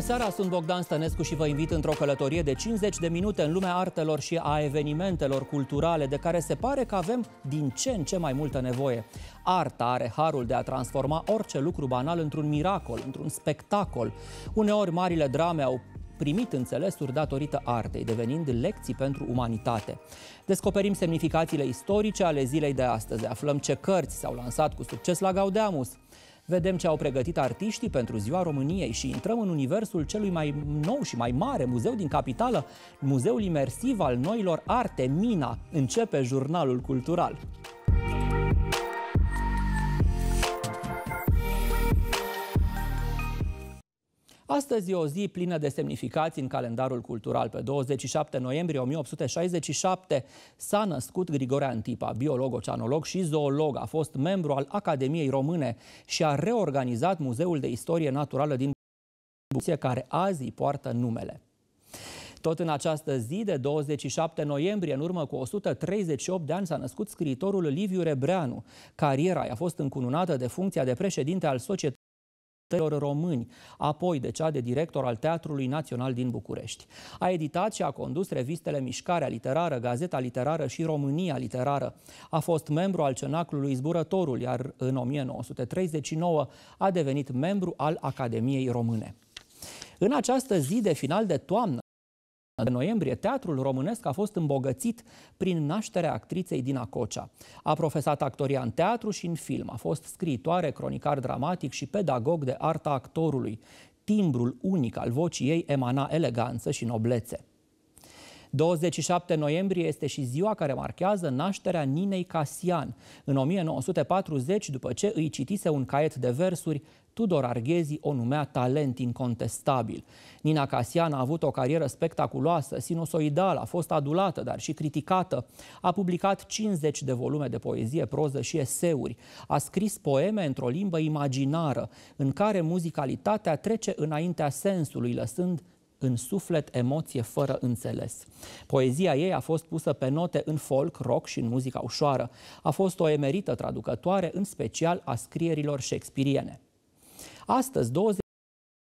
Bună seara, sunt Bogdan Stănescu și vă invit într-o călătorie de 50 de minute în lumea artelor și a evenimentelor culturale, de care se pare că avem din ce în ce mai multă nevoie. Arta are harul de a transforma orice lucru banal într-un miracol, într-un spectacol. Uneori, marile drame au primit înțelesuri datorită artei, devenind lecții pentru umanitate. Descoperim semnificațiile istorice ale zilei de astăzi, aflăm ce cărți s-au lansat cu succes la Gaudeamus, Vedem ce au pregătit artiștii pentru Ziua României și intrăm în universul celui mai nou și mai mare muzeu din capitală, Muzeul Imersiv al Noilor Arte, Mina, începe jurnalul cultural. Astăzi e o zi plină de semnificații în calendarul cultural. Pe 27 noiembrie 1867 s-a născut Grigore Antipa, biolog, oceanolog și zoolog. A fost membru al Academiei Române și a reorganizat Muzeul de Istorie Naturală din Bucție, care azi îi poartă numele. Tot în această zi de 27 noiembrie, în urmă cu 138 de ani, s-a născut scriitorul Liviu Rebreanu. Cariera i-a fost încununată de funcția de președinte al societății actorilor români, apoi de cea de director al Teatrului Național din București. A editat și a condus revistele Mișcarea Literară, Gazeta Literară și România Literară. A fost membru al Cenaclului Zburătorul, iar în 1939 a devenit membru al Academiei Române. În această zi de final de toamnă, de noiembrie, teatrul românesc a fost îmbogățit prin nașterea actriței din Acocea. A profesat actoria în teatru și în film, a fost scriitoare, cronicar dramatic și pedagog de arta actorului. Timbrul unic al vocii ei emana eleganță și noblețe. 27 noiembrie este și ziua care marchează nașterea Ninei Casian. În 1940, după ce îi citise un caiet de versuri, Tudor Arghezi o numea talent incontestabil. Nina Casian a avut o carieră spectaculoasă, sinusoidală, a fost adulată, dar și criticată. A publicat 50 de volume de poezie, proză și eseuri. A scris poeme într-o limbă imaginară, în care muzicalitatea trece înaintea sensului, lăsând în suflet, emoție, fără înțeles. Poezia ei a fost pusă pe note în folk, rock și în muzica ușoară. A fost o emerită traducătoare, în special a scrierilor shakespeariene. Astăzi, 20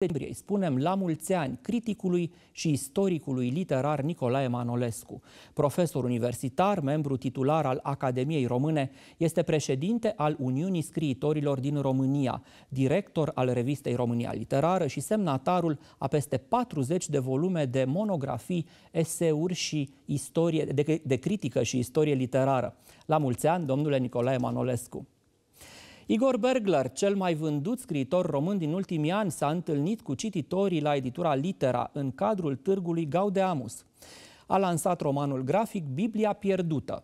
septembrie îi spunem la mulți ani criticului și istoricului literar Nicolae Manolescu. Profesor universitar, membru titular al Academiei Române, este președinte al Uniunii Scriitorilor din România, director al revistei România Literară și semnatarul a peste 40 de volume de monografii, eseuri și istorie, de, de critică și istorie literară. La mulți ani, domnule Nicolae Manolescu! Igor Bergler, cel mai vândut scriitor român din ultimii ani, s-a întâlnit cu cititorii la editura Litera în cadrul târgului Gaudeamus. A lansat romanul grafic Biblia pierdută,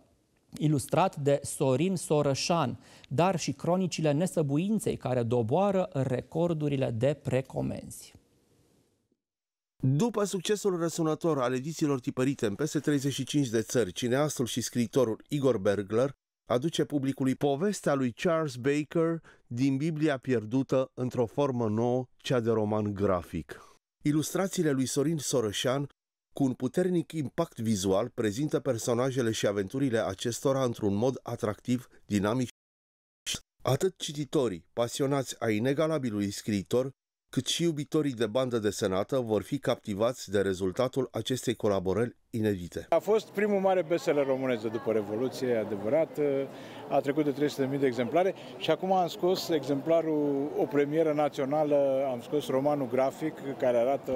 ilustrat de Sorin Sorășan, dar și cronicile nesăbuinței care doboară recordurile de precomenzi. După succesul răsunător al edițiilor tipărite în peste 35 de țări, cineastul și scriitorul Igor Bergler aduce publicului povestea lui Charles Baker din Biblia pierdută într-o formă nouă, cea de roman grafic. Ilustrațiile lui Sorin Sorășan, cu un puternic impact vizual, prezintă personajele și aventurile acestora într-un mod atractiv, dinamic Atât cititorii, pasionați ai inegalabilului scriitor, cât și iubitorii de bandă desenată vor fi captivați de rezultatul acestei colaborări inedite. A fost primul mare bestseller românesc de după Revoluție, adevărat, a trecut de 300.000 de exemplare și acum am scos exemplarul, o premieră națională, am scos romanul grafic care arată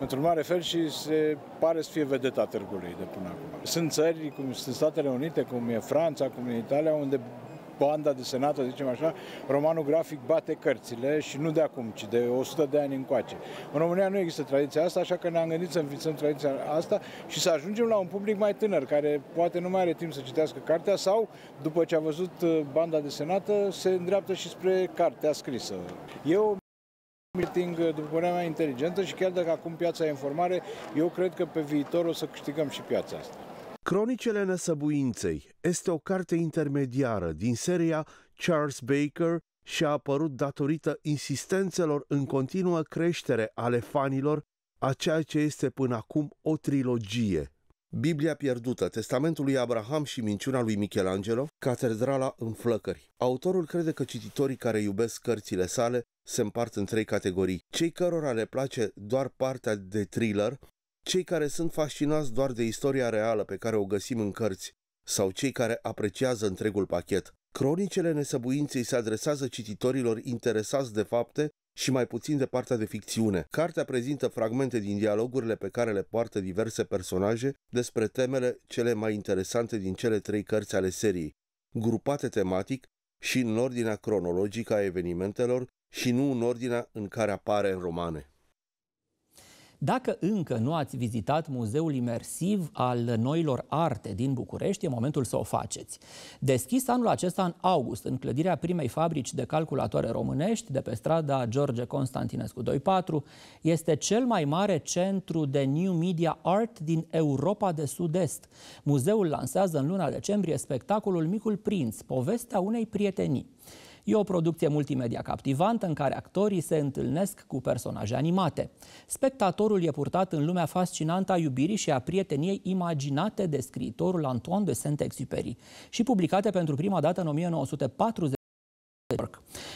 într-un mare fel și se pare să fie vedeta târgului de până acum. Sunt țări, cum sunt Statele Unite, cum e Franța, cum e Italia, unde banda senat să zicem așa, romanul grafic bate cărțile și nu de acum, ci de 100 de ani încoace. În România nu există tradiția asta, așa că ne-am gândit să înființăm tradiția asta și să ajungem la un public mai tânăr, care poate nu mai are timp să citească cartea sau, după ce a văzut uh, banda de desenată, se îndreaptă și spre cartea scrisă. Eu marketing, uh, după părerea mea, inteligentă și chiar dacă acum piața e în formare, eu cred că pe viitor o să câștigăm și piața asta. Cronicele Năsăbuinței este o carte intermediară din seria Charles Baker și a apărut datorită insistențelor în continuă creștere ale fanilor a ceea ce este până acum o trilogie. Biblia pierdută, Testamentul lui Abraham și minciuna lui Michelangelo, Catedrala în flăcări. Autorul crede că cititorii care iubesc cărțile sale se împart în trei categorii. Cei cărora le place doar partea de thriller, cei care sunt fascinați doar de istoria reală pe care o găsim în cărți, sau cei care apreciază întregul pachet. Cronicele nesăbuinței se adresează cititorilor interesați de fapte și mai puțin de partea de ficțiune. Cartea prezintă fragmente din dialogurile pe care le poartă diverse personaje despre temele cele mai interesante din cele trei cărți ale seriei, grupate tematic și în ordinea cronologică a evenimentelor și nu în ordinea în care apare în romane. Dacă încă nu ați vizitat muzeul imersiv al noilor arte din București, e momentul să o faceți. Deschis anul acesta în august, în clădirea primei fabrici de calculatoare românești de pe strada George Constantinescu 24, este cel mai mare centru de New Media Art din Europa de Sud-Est. Muzeul lansează în luna decembrie spectacolul Micul Prinț, povestea unei prietenii. E o producție multimedia captivantă în care actorii se întâlnesc cu personaje animate. Spectatorul e purtat în lumea fascinantă a iubirii și a prieteniei imaginate de scriitorul Antoine de Saint-Exupéry și publicate pentru prima dată în 1940.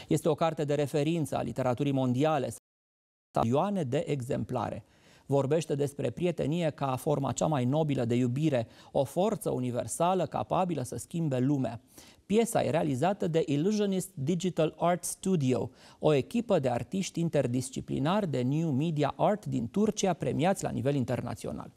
Este o carte de referință a literaturii mondiale, milioane de exemplare vorbește despre prietenie ca forma cea mai nobilă de iubire, o forță universală capabilă să schimbe lumea. Piesa e realizată de Illusionist Digital Art Studio, o echipă de artiști interdisciplinari de New Media Art din Turcia premiați la nivel internațional.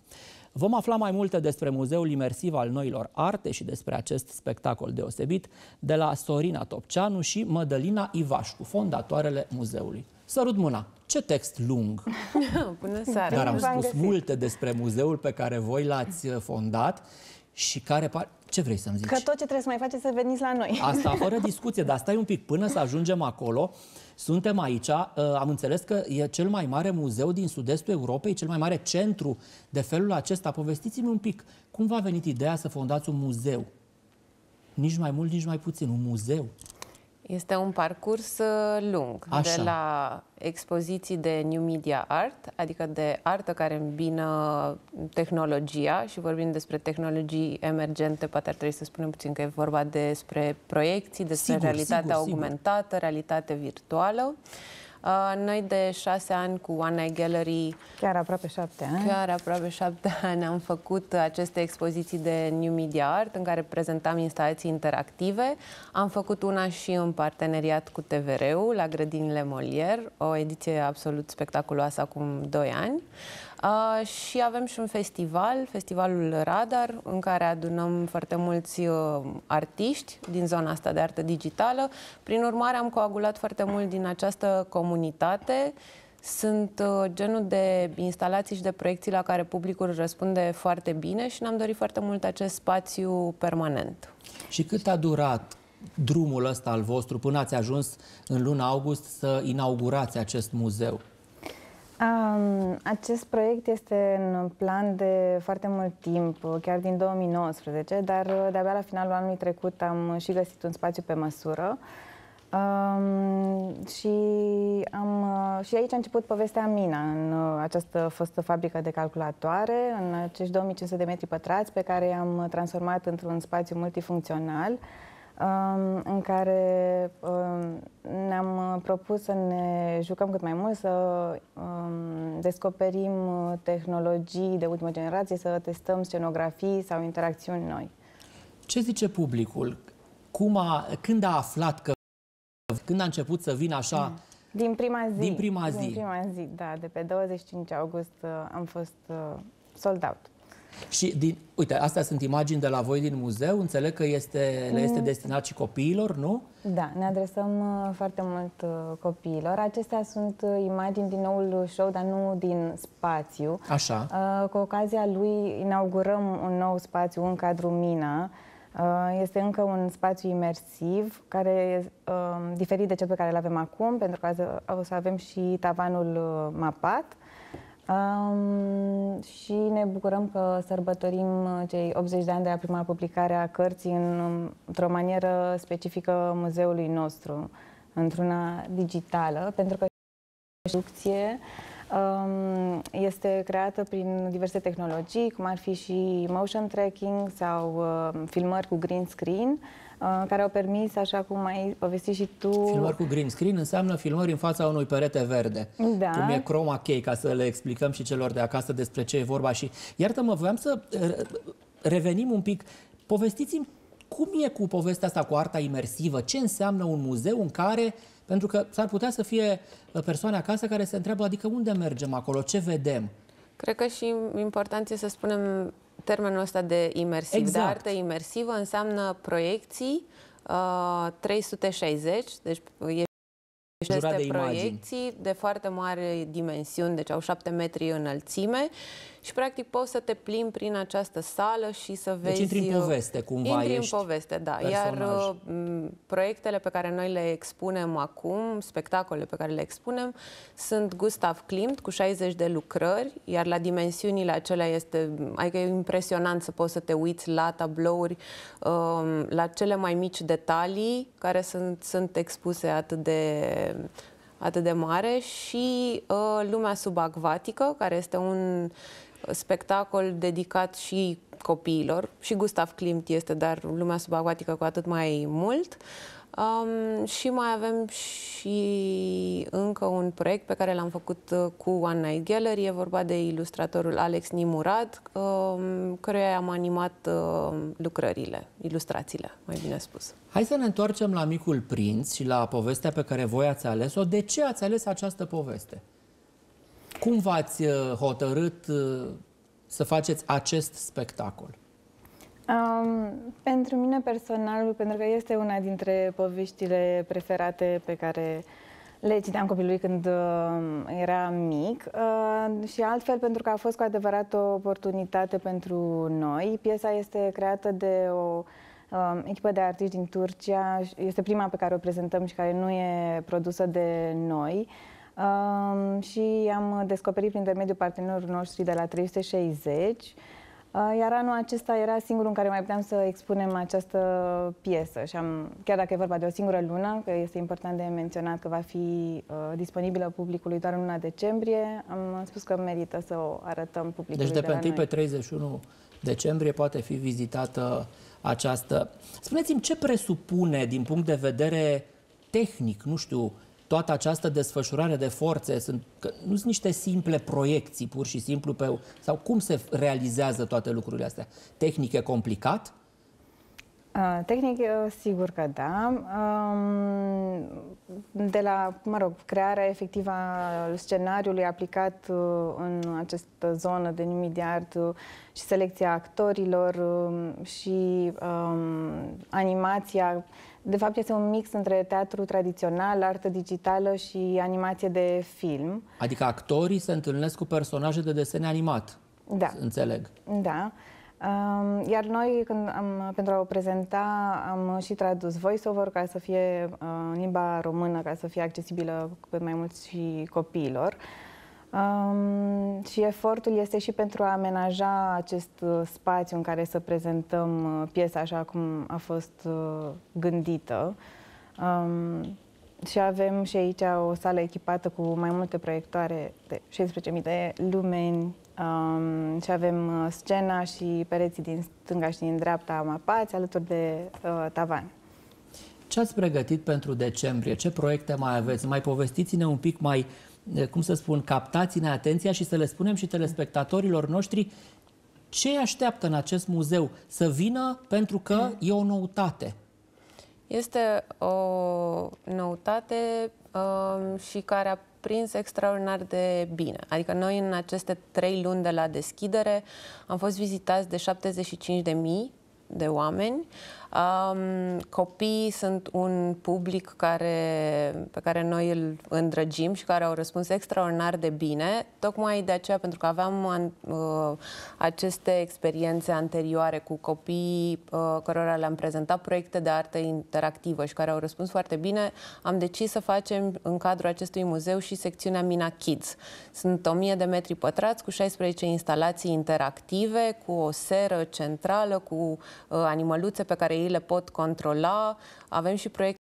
Vom afla mai multe despre Muzeul Imersiv al Noilor Arte și despre acest spectacol deosebit de la Sorina Topceanu și Mădălina Ivașcu, fondatoarele muzeului. Sărut mâna! Ce text lung! Bună seara! Dar am spus multe despre muzeul pe care voi l-ați uh, fondat și care par... Ce vrei să-mi zici? Că tot ce trebuie să mai faceți să veniți la noi. Asta fără discuție, dar stai un pic până să ajungem acolo. Suntem aici, uh, am înțeles că e cel mai mare muzeu din sud-estul Europei, cel mai mare centru de felul acesta. Povestiți-mi un pic, cum v-a venit ideea să fondați un muzeu? Nici mai mult, nici mai puțin, un muzeu. Este un parcurs uh, lung, Așa. de la expoziții de New Media Art, adică de artă care îmbină tehnologia și vorbim despre tehnologii emergente, poate ar trebui să spunem puțin că e vorba despre proiecții, despre sigur, realitatea sigur, augmentată, sigur. realitate virtuală. Uh, noi de șase ani cu Ana Gallery... Chiar aproape șapte ani. Chiar aproape șapte ani am făcut aceste expoziții de New Media Art în care prezentam instalații interactive. Am făcut una și în parteneriat cu TVR-ul la Grădinile Molier, o ediție absolut spectaculoasă acum doi ani. Uh, și avem și un festival, Festivalul Radar, în care adunăm foarte mulți uh, artiști din zona asta de artă digitală. Prin urmare, am coagulat foarte mult din această comunitate. Sunt uh, genul de instalații și de proiecții la care publicul răspunde foarte bine și ne-am dorit foarte mult acest spațiu permanent. Și cât a durat drumul ăsta al vostru până ați ajuns în luna august să inaugurați acest muzeu? Um, acest proiect este în plan de foarte mult timp, chiar din 2019, dar uh, de-abia la finalul anului trecut am uh, și găsit un spațiu pe măsură. Um, și, am, uh, și aici a început povestea Mina, în această fostă fabrică de calculatoare, în acești 2500 de metri pătrați pe care i-am transformat într-un spațiu multifuncțional. Uh, în care um, ne-am uh, propus să ne jucăm cât mai mult, să um, descoperim uh, tehnologii de ultimă generație, să testăm scenografii sau interacțiuni noi. Ce zice publicul? Cum a, când a aflat că... Când a început să vină așa... Din prima zi. Din prima zi. Din prima zi, da. De pe 25 august uh, am fost sold out. Și din, uite, astea sunt imagini de la voi din muzeu, înțeleg că este, le este mm. destinat și copiilor, nu? Da, ne adresăm uh, foarte mult uh, copiilor. Acestea sunt uh, imagini din noul show, dar nu din spațiu. Așa. Cu ocazia lui inaugurăm un nou spațiu în cadrul Mina, este încă un spațiu imersiv, care e diferit de cel pe care îl avem acum, pentru că o să avem și tavanul mapat. Um, și ne bucurăm că sărbătorim cei 80 de ani de la prima publicare a cărții în, într-o manieră specifică muzeului nostru, într-una digitală, pentru că producție um, este creată prin diverse tehnologii, cum ar fi și motion tracking sau uh, filmări cu green screen, Uh, care au permis, așa cum ai povestit și tu... Filmări cu green screen înseamnă filmări în fața unui perete verde. Da. Cum e chroma key, ca să le explicăm și celor de acasă despre ce e vorba. Și iartă-mă, voiam să uh, revenim un pic. Povestiți-mi cum e cu povestea asta cu arta imersivă? Ce înseamnă un muzeu în care... Pentru că s-ar putea să fie uh, persoane acasă care se întreabă, adică unde mergem acolo, ce vedem? Cred că și important e să spunem Termenul ăsta de imersiv, exact. de artă imersivă, înseamnă proiecții 360, uh, deci e deci jurat de imagini. de foarte mare dimensiuni, deci au 7 metri înălțime și practic poți să te plimbi prin această sală și să deci vezi... Deci intri în uh, poveste cumva, Intri ești în poveste, da. Personaj. Iar uh, proiectele pe care noi le expunem acum, spectacolele pe care le expunem, sunt Gustav Klimt cu 60 de lucrări, iar la dimensiunile acelea este... Adică e impresionant să poți să te uiți la tablouri, um, la cele mai mici detalii care sunt, sunt expuse atât de atât de mare și uh, Lumea subacvatică, care este un spectacol dedicat și copiilor. Și Gustav Klimt este, dar Lumea subacvatică cu atât mai mult. Uh, Um, și mai avem și încă un proiect pe care l-am făcut uh, cu One Night Gallery. E vorba de ilustratorul Alex Nimurat, um, căruia am animat uh, lucrările, ilustrațiile, mai bine spus. Hai să ne întoarcem la Micul Prinț și la povestea pe care voi ați ales-o. De ce ați ales această poveste? Cum v-ați uh, hotărât uh, să faceți acest spectacol? Um, pentru mine personal, pentru că este una dintre poveștile preferate pe care le citeam copilului când uh, era mic uh, și altfel pentru că a fost cu adevărat o oportunitate pentru noi. Piesa este creată de o uh, echipă de artiști din Turcia, este prima pe care o prezentăm și care nu e produsă de noi. Uh, și am descoperit prin intermediul partenerilor noștri de la 360 Uh, iar anul acesta era singurul în care mai puteam să expunem această piesă și am, chiar dacă e vorba de o singură lună, că este important de menționat că va fi uh, disponibilă publicului doar în luna decembrie, am spus că merită să o arătăm publicului Deci de, de pe 1 pe 31 decembrie poate fi vizitată această... Spuneți-mi ce presupune din punct de vedere tehnic, nu știu, uh, toată această desfășurare de forțe, sunt, că nu sunt niște simple proiecții, pur și simplu, pe, sau cum se realizează toate lucrurile astea? Tehnic e complicat? Tehnic, sigur că da. De la, mă rog, crearea efectivă a scenariului aplicat uh, în această zonă de Numidiard uh, și selecția actorilor um, și um, animația de fapt, este un mix între teatru tradițional, artă digitală și animație de film. Adică actorii se întâlnesc cu personaje de desene animat. Da. Înțeleg. Da. Iar noi, când am, pentru a o prezenta, am și tradus voiceover ca să fie uh, în limba română, ca să fie accesibilă cât mai mult și copiilor. Uh, Um, și efortul este și pentru a amenaja acest uh, spațiu în care să prezentăm uh, piesa așa cum a fost uh, gândită. Um, și avem și aici o sală echipată cu mai multe proiectoare de 16.000 de lumeni um, și avem uh, scena și pereții din stânga și din dreapta mapați alături de uh, tavan. Ce ați pregătit pentru decembrie? Ce proiecte mai aveți? Mai povestiți-ne un pic mai uh, cum să spun, captați-ne atenția și să le spunem și telespectatorilor noștri ce așteaptă în acest muzeu să vină pentru că e o noutate. Este o noutate um, și care a prins extraordinar de bine. Adică noi în aceste trei luni de la deschidere am fost vizitați de 75.000 de oameni. Uh, Um, copiii sunt un public care, pe care noi îl îndrăgim și care au răspuns extraordinar de bine, tocmai de aceea, pentru că aveam uh, aceste experiențe anterioare cu copii uh, cărora le-am prezentat proiecte de artă interactivă și care au răspuns foarte bine, am decis să facem în cadrul acestui muzeu și secțiunea Mina Kids. Sunt 1000 de metri pătrați cu 16 instalații interactive, cu o seră centrală, cu uh, animăluțe pe care ei ei le pot controla. Avem și proiecte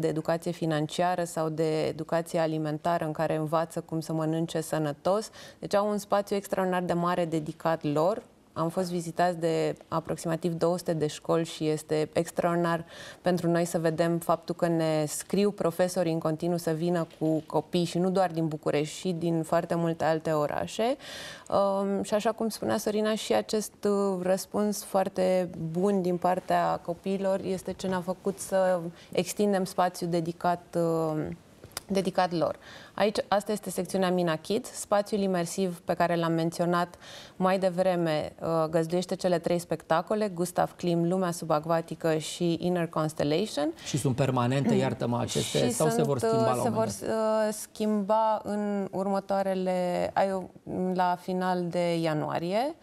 de educație financiară sau de educație alimentară în care învață cum să mănânce sănătos. Deci au un spațiu extraordinar de mare dedicat lor, am fost vizitați de aproximativ 200 de școli și este extraordinar pentru noi să vedem faptul că ne scriu profesorii în continuu să vină cu copii și nu doar din București, și din foarte multe alte orașe. Um, și așa cum spunea Sorina, și acest uh, răspuns foarte bun din partea copiilor este ce ne-a făcut să extindem spațiu dedicat uh, dedicat lor. Aici, asta este secțiunea Mina Kids, spațiul imersiv pe care l-am menționat mai devreme, uh, găzduiește cele trei spectacole, Gustav Klim, Lumea subacvatică și Inner Constellation. Și sunt permanente, mm. iartă-mă, aceste, și sau sunt, uh, se vor schimba la Se vor schimba în următoarele, la final de ianuarie.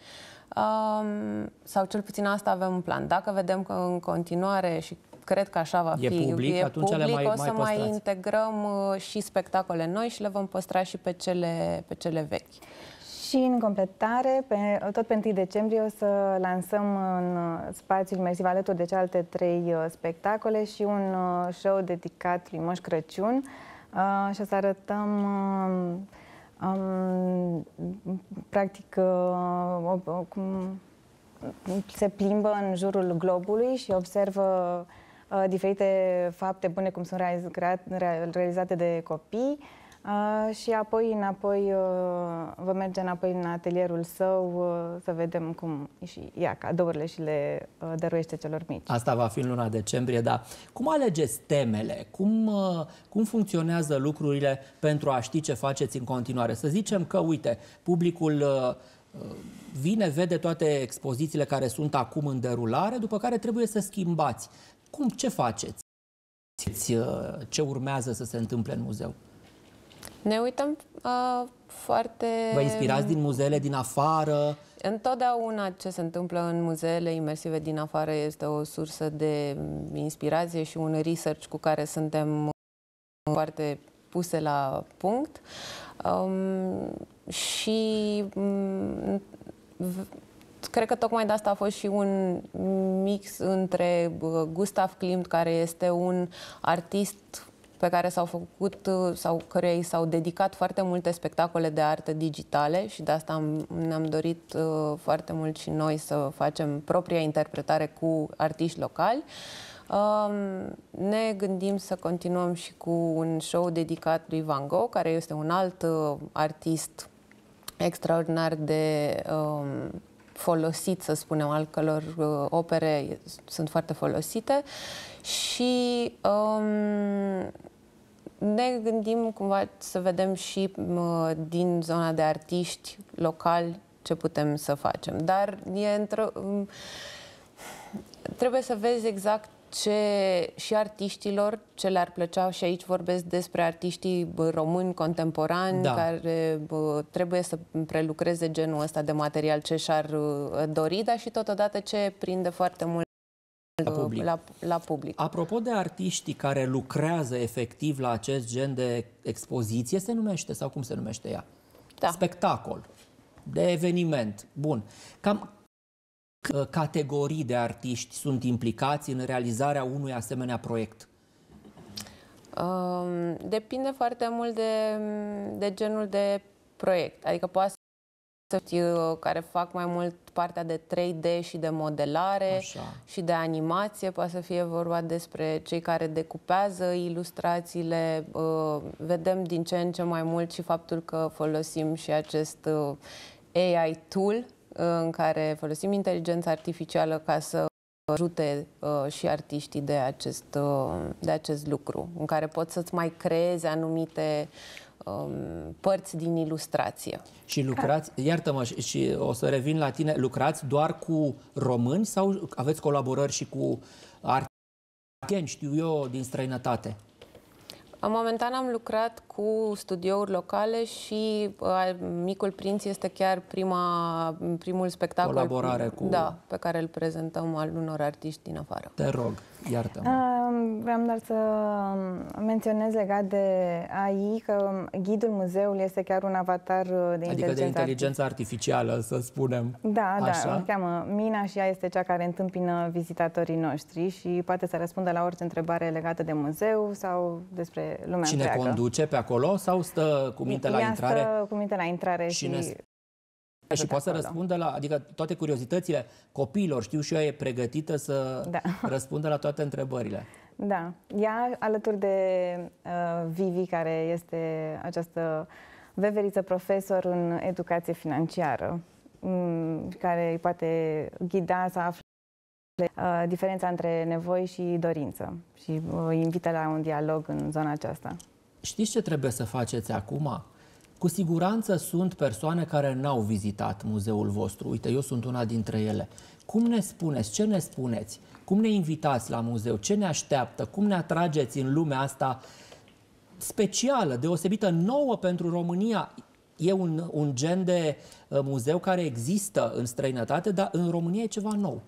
Um, sau cel puțin asta avem un plan. Dacă vedem că în continuare și cred că așa va e fi. Public, e atunci public, mai, o să mai, păstrați. mai integrăm uh, și spectacole noi și le vom păstra și pe cele, pe cele vechi. Și în completare, pe, tot pe 1 decembrie o să lansăm în uh, spațiu imersiv alături de celelalte trei uh, spectacole și un show dedicat lui Moș Crăciun uh, și o să arătăm uh, um, practic uh, cum se plimbă în jurul globului și observă Uh, diferite fapte bune cum sunt realizate de copii uh, și apoi înapoi uh, vă merge înapoi în atelierul său uh, să vedem cum și ia cadourile și le uh, dăruiește celor mici. Asta va fi în luna decembrie, dar cum alegeți temele? Cum, uh, cum funcționează lucrurile pentru a ști ce faceți în continuare? Să zicem că, uite, publicul uh, uh vine, vede toate expozițiile care sunt acum în derulare, după care trebuie să schimbați. Cum, ce faceți? Uh, ce urmează să se întâmple în muzeu? Ne uităm uh, foarte... Vă inspirați din muzeele din afară? Întotdeauna ce se întâmplă în muzeele imersive din afară este o sursă de inspirație și un research cu care suntem foarte puse la punct. Um, și um, cred că tocmai de asta a fost și un mix între Gustav Klimt, care este un artist pe care s-au făcut sau căruia i s-au dedicat foarte multe spectacole de artă digitale și de asta am, ne-am dorit uh, foarte mult și noi să facem propria interpretare cu artiști locali. Um, ne gândim să continuăm și cu un show dedicat lui Van Gogh, care este un alt uh, artist extraordinar de um, folosit, să spunem, al călor uh, opere sunt foarte folosite și um, ne gândim cumva să vedem și uh, din zona de artiști locali ce putem să facem. Dar e într um, trebuie să vezi exact ce și artiștilor ce le-ar plăcea, și aici vorbesc despre artiștii români contemporani da. care trebuie să prelucreze genul ăsta de material ce și-ar uh, dori, dar și totodată ce prinde foarte mult la uh, public. La, la public. Apropo de artiștii care lucrează efectiv la acest gen de expoziție, se numește, sau cum se numește ea? Da. Spectacol, de eveniment. Bun. Cam categorii de artiști sunt implicați în realizarea unui asemenea proiect? Um, depinde foarte mult de, de genul de proiect. Adică poate să fie care fac mai mult partea de 3D și de modelare Așa. și de animație. Poate să fie vorba despre cei care decupează ilustrațiile. Uh, vedem din ce în ce mai mult și faptul că folosim și acest uh, AI tool în care folosim inteligența artificială ca să ajute uh, și artiștii de acest, uh, de acest lucru, în care poți să-ți mai creezi anumite um, părți din ilustrație. Și lucrați, iartă-mă, și o să revin la tine, lucrați doar cu români sau aveți colaborări și cu artiști, știu eu, din străinătate? Momentan am lucrat cu studiouri locale și uh, Micul Prinț este chiar prima, primul spectacol Colaborare cu... da, pe care îl prezentăm al unor artiști din afară. Te rog iartă -mă. Vreau doar să menționez legat de AI că ghidul muzeului este chiar un avatar uh, de adică inteligență Adică de inteligență artificială, să spunem. Da, da Așa. da, îl cheamă Mina și ea este cea care întâmpină vizitatorii noștri și poate să răspundă la orice întrebare legată de muzeu sau despre lumea Cine întreagă. conduce pe acolo sau stă cu minte ea la intrare? stă cu minte la intrare și, și ne și poate acolo. să da. răspundă la, adică toate curiozitățile copiilor, știu și ea e pregătită să da. răspundă la toate întrebările. Da, ea alături de uh, Vivi, care este această veveriță profesor în educație financiară, um, care îi poate ghida să afle uh, diferența între nevoi și dorință și uh, invită la un dialog în zona aceasta. Știți ce trebuie să faceți acum? Cu siguranță sunt persoane care n-au vizitat muzeul vostru. Uite, eu sunt una dintre ele. Cum ne spuneți? Ce ne spuneți? Cum ne invitați la muzeu? Ce ne așteaptă? Cum ne atrageți în lumea asta specială, deosebită, nouă pentru România? E un, un gen de uh, muzeu care există în străinătate, dar în România e ceva nou.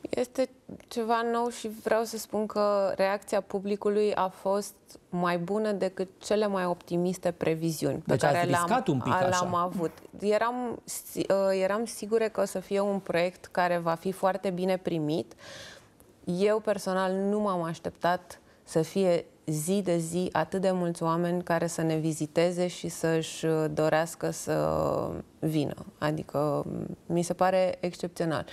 Este ceva nou și vreau să spun că reacția publicului a fost mai bună decât cele mai optimiste previziuni deci pe care le-am, un pic le-am avut. Eram, ă, eram sigură că o să fie un proiect care va fi foarte bine primit. Eu personal nu m-am așteptat să fie zi de zi atât de mulți oameni care să ne viziteze și să-și ă, dorească să vină. Adică mi se pare excepțional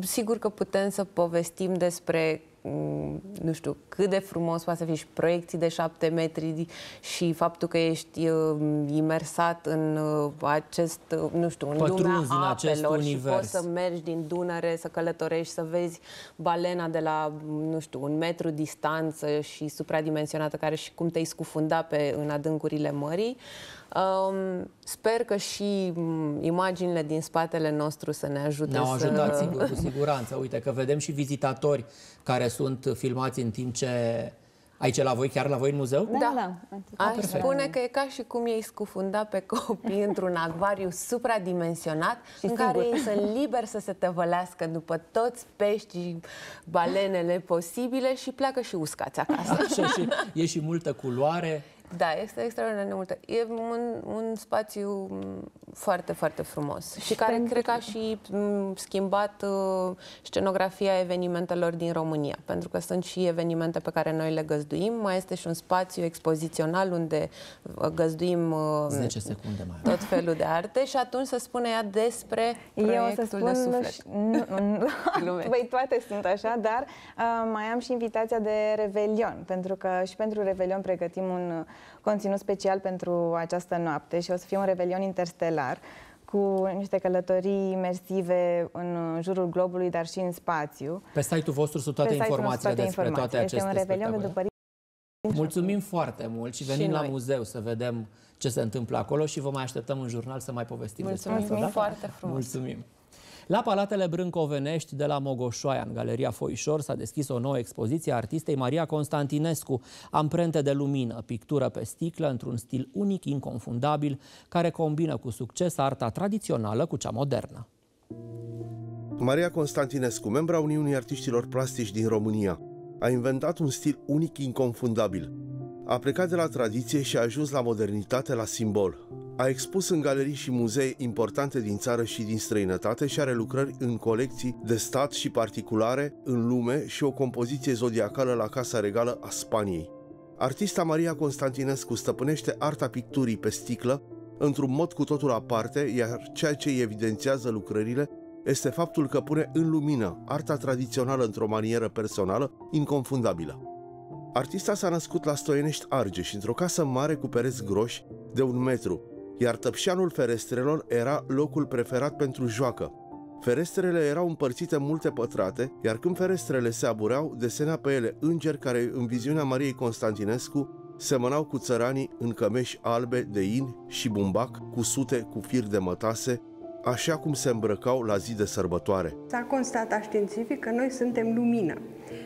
sigur că putem să povestim despre mm, nu știu, cât de frumos poate să fii și proiecții de șapte metri și faptul că ești mm, imersat în uh, acest, uh, nu știu, în Pătrunzi lumea în acest și univers. poți să mergi din Dunăre, să călătorești, să vezi balena de la, mm, nu știu, un metru distanță și supradimensionată, care și cum te-ai scufunda pe, în adâncurile mării. Uh, Um, sper că și mm, imaginile din spatele nostru să ne ajute Ne-au ajutat, să... sigur, cu siguranță. Uite că vedem și vizitatori care sunt filmați în timp ce... Aici la voi, chiar la voi în muzeu? Da, da. da. Aș ah, Perfect. spune că e ca și cum ei scufunda pe copii într-un acvariu supradimensionat și în care ei sunt liberi să se tăvălească după toți peștii, balenele posibile și pleacă și uscați acasă. Așa, și, e și multă culoare. Da, este extraordinar de multă. E un, un spațiu foarte, foarte frumos și, și care pentru... cred că a și schimbat uh, scenografia evenimentelor din România, pentru că sunt și evenimente pe care noi le găzduim, mai este și un spațiu expozițional unde uh, găzduim uh, 10 secunde mai tot felul de arte și atunci să spune ea despre proiectul Eu o să spun de suflet. Nu, Băi, toate sunt așa, dar uh, mai am și invitația de Revelion, pentru că și pentru Revelion pregătim un conținut special pentru această noapte și o să fie un revelion interstelar cu niște călătorii imersive în jurul globului, dar și în spațiu. Pe site-ul vostru sunt toate informațiile toate despre informații. toate aceste este un revelion de după Mulțumim foarte mult și venim și la muzeu să vedem ce se întâmplă acolo și vă mai așteptăm în jurnal să mai povestim Mulțumim Mulțumim asta. Mulțumim da? foarte frumos! Mulțumim! La Palatele Brâncovenești de la Mogoșoaia, în Galeria Foișor, s-a deschis o nouă expoziție a artistei Maria Constantinescu, amprente de lumină, pictură pe sticlă, într-un stil unic, inconfundabil, care combină cu succes arta tradițională cu cea modernă. Maria Constantinescu, membra Uniunii Artiștilor Plastici din România, a inventat un stil unic inconfundabil. A plecat de la tradiție și a ajuns la modernitate, la simbol. A expus în galerii și muzee importante din țară și din străinătate și are lucrări în colecții de stat și particulare în lume și o compoziție zodiacală la Casa Regală a Spaniei. Artista Maria Constantinescu stăpânește arta picturii pe sticlă într-un mod cu totul aparte, iar ceea ce evidențiază lucrările este faptul că pune în lumină arta tradițională într-o manieră personală inconfundabilă. Artista s-a născut la Stoienești Argeș, într-o casă mare cu pereți groși de un metru, iar tăpșanul ferestrelor era locul preferat pentru joacă. Ferestrele erau împărțite în multe pătrate, iar când ferestrele se abureau, desenea pe ele îngeri care, în viziunea Mariei Constantinescu, semănau cu țăranii în cămeși albe de in și bumbac, cu sute cu fir de mătase, așa cum se îmbrăcau la zi de sărbătoare. S-a constatat științific că noi suntem lumină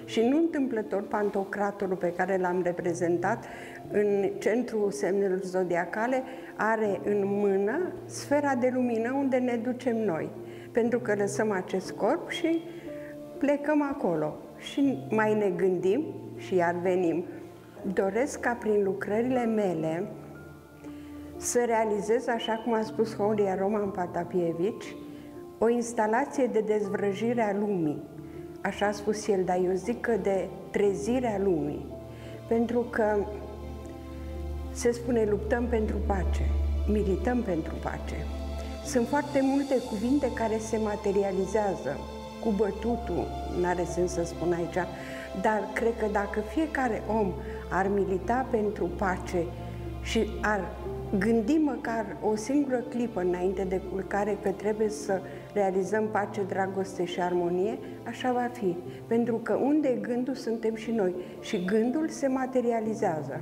și nu întâmplător pantocratorul pe care l-am reprezentat în centrul semnelor zodiacale are în mână sfera de lumină unde ne ducem noi, pentru că lăsăm acest corp și plecăm acolo și mai ne gândim și iar venim. Doresc ca prin lucrările mele să realizez, așa cum a spus Horia Roman Patapievici, o instalație de dezvrăjire a lumii. Așa a spus el, dar eu zic că de trezirea lumii. Pentru că se spune luptăm pentru pace, milităm pentru pace. Sunt foarte multe cuvinte care se materializează cu bătutul, nu are sens să spun aici, dar cred că dacă fiecare om ar milita pentru pace și ar gândi măcar o singură clipă înainte de culcare că trebuie să realizăm pace, dragoste și armonie, așa va fi. Pentru că unde e gândul, suntem și noi. Și gândul se materializează.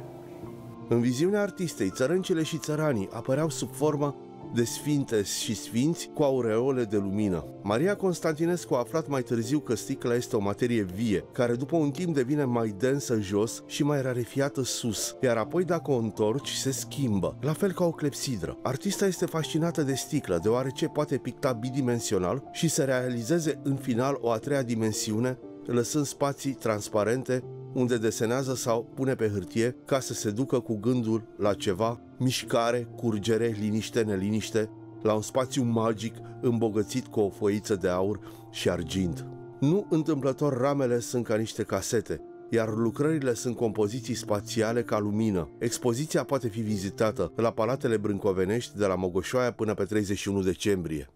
În viziunea artistei, țărâncele și țăranii apăreau sub forma de sfinte și sfinți cu aureole de lumină. Maria Constantinescu a aflat mai târziu că sticla este o materie vie, care după un timp devine mai densă jos și mai rarefiată sus, iar apoi dacă o întorci se schimbă, la fel ca o clepsidră. Artista este fascinată de sticlă, deoarece poate picta bidimensional și să realizeze în final o a treia dimensiune, lăsând spații transparente unde desenează sau pune pe hârtie ca să se ducă cu gândul la ceva mișcare, curgere, liniște, neliniște, la un spațiu magic îmbogățit cu o foiță de aur și argint. Nu întâmplător ramele sunt ca niște casete, iar lucrările sunt compoziții spațiale ca lumină. Expoziția poate fi vizitată la Palatele Brâncovenești de la Mogoșoaia până pe 31 decembrie.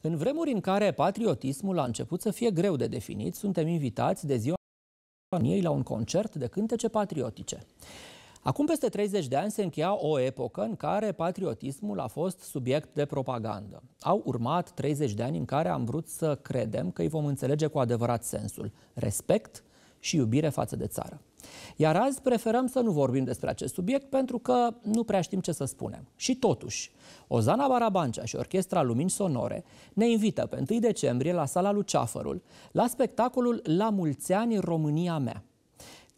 În vremuri în care patriotismul a început să fie greu de definit, suntem invitați de ziua la un concert de cântece patriotice. Acum peste 30 de ani se încheia o epocă în care patriotismul a fost subiect de propagandă. Au urmat 30 de ani în care am vrut să credem că îi vom înțelege cu adevărat sensul, respect și iubire față de țară. Iar azi preferăm să nu vorbim despre acest subiect pentru că nu prea știm ce să spunem. Și totuși, Ozana Barabancea și Orchestra Lumini Sonore ne invită pe 1 decembrie la sala Luceafărul la spectacolul La mulți ani România mea.